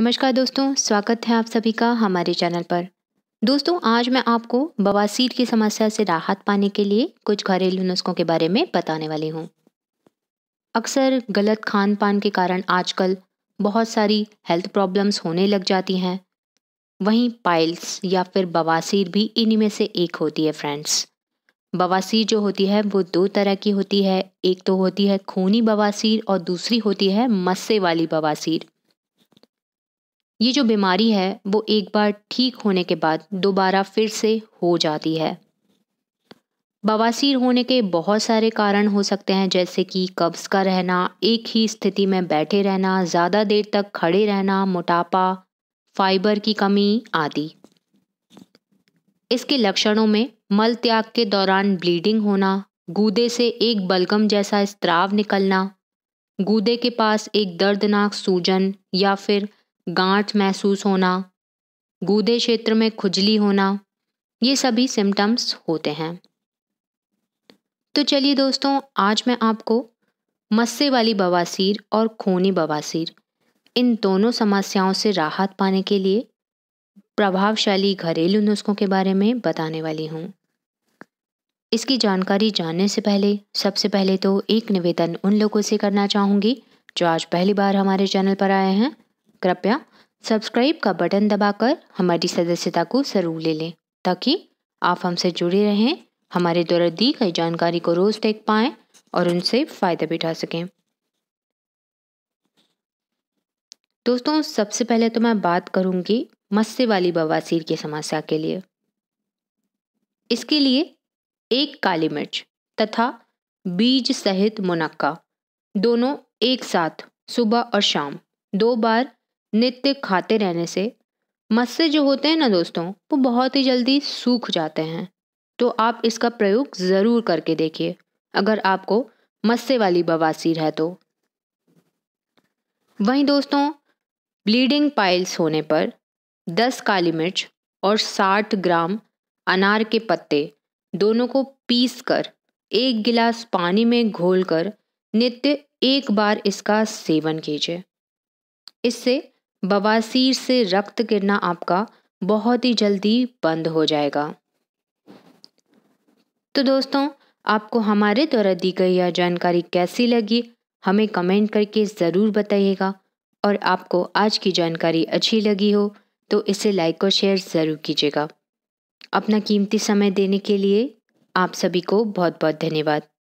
नमस्कार दोस्तों स्वागत है आप सभी का हमारे चैनल पर दोस्तों आज मैं आपको बवासीर की समस्या से राहत पाने के लिए कुछ घरेलू नुस्खों के बारे में बताने वाली हूँ अक्सर गलत खान पान के कारण आजकल बहुत सारी हेल्थ प्रॉब्लम्स होने लग जाती हैं वहीं पाइल्स या फिर बवासीर भी इन्हीं में से एक होती है फ्रेंड्स बवासीर जो होती है वो दो तरह की होती है एक तो होती है खूनी बवासीर और दूसरी होती है मस्से वाली बवासीर ये जो बीमारी है वो एक बार ठीक होने के बाद दोबारा फिर से हो जाती है बवासीर होने के बहुत सारे कारण हो सकते हैं जैसे कि कब्ज़ का रहना एक ही स्थिति में बैठे रहना ज़्यादा देर तक खड़े रहना मोटापा फाइबर की कमी आदि इसके लक्षणों में मल त्याग के दौरान ब्लीडिंग होना गूदे से एक बलगम जैसा स्त्राव निकलना गूदे के पास एक दर्दनाक सूजन या फिर गांठ महसूस होना गूदे क्षेत्र में खुजली होना ये सभी सिम्टम्स होते हैं तो चलिए दोस्तों आज मैं आपको मस्से वाली बवासीर और खूनी बवासीर इन दोनों समस्याओं से राहत पाने के लिए प्रभावशाली घरेलू नुस्खों के बारे में बताने वाली हूँ इसकी जानकारी जानने से पहले सबसे पहले तो एक निवेदन उन लोगों से करना चाहूँगी जो आज पहली बार हमारे चैनल पर आए हैं कृपया सब्सक्राइब का बटन दबाकर हमारी सदस्यता को जरूर ले लें ताकि आप हमसे जुड़े रहें हमारे द्वारा दी गई जानकारी को रोज़ देख पाएं और उनसे फ़ायदा भी उठा सकें दोस्तों सबसे पहले तो मैं बात करूंगी मत्स्य वाली बवासीर की समस्या के लिए इसके लिए एक काली मिर्च तथा बीज सहित मुनक्का दोनों एक साथ सुबह और शाम दो बार नित्य खाते रहने से मस्से जो होते हैं ना दोस्तों वो बहुत ही जल्दी सूख जाते हैं तो आप इसका प्रयोग ज़रूर करके देखिए अगर आपको मस्से वाली बवासीर है तो वहीं दोस्तों ब्लीडिंग पाइल्स होने पर 10 काली मिर्च और 60 ग्राम अनार के पत्ते दोनों को पीस कर एक गिलास पानी में घोलकर नित्य एक बार इसका सेवन कीजिए इससे बवासीर से रक्त गिरना आपका बहुत ही जल्दी बंद हो जाएगा तो दोस्तों आपको हमारे द्वारा दी गई यह जानकारी कैसी लगी हमें कमेंट करके ज़रूर बताइएगा और आपको आज की जानकारी अच्छी लगी हो तो इसे लाइक और शेयर ज़रूर कीजिएगा अपना कीमती समय देने के लिए आप सभी को बहुत बहुत धन्यवाद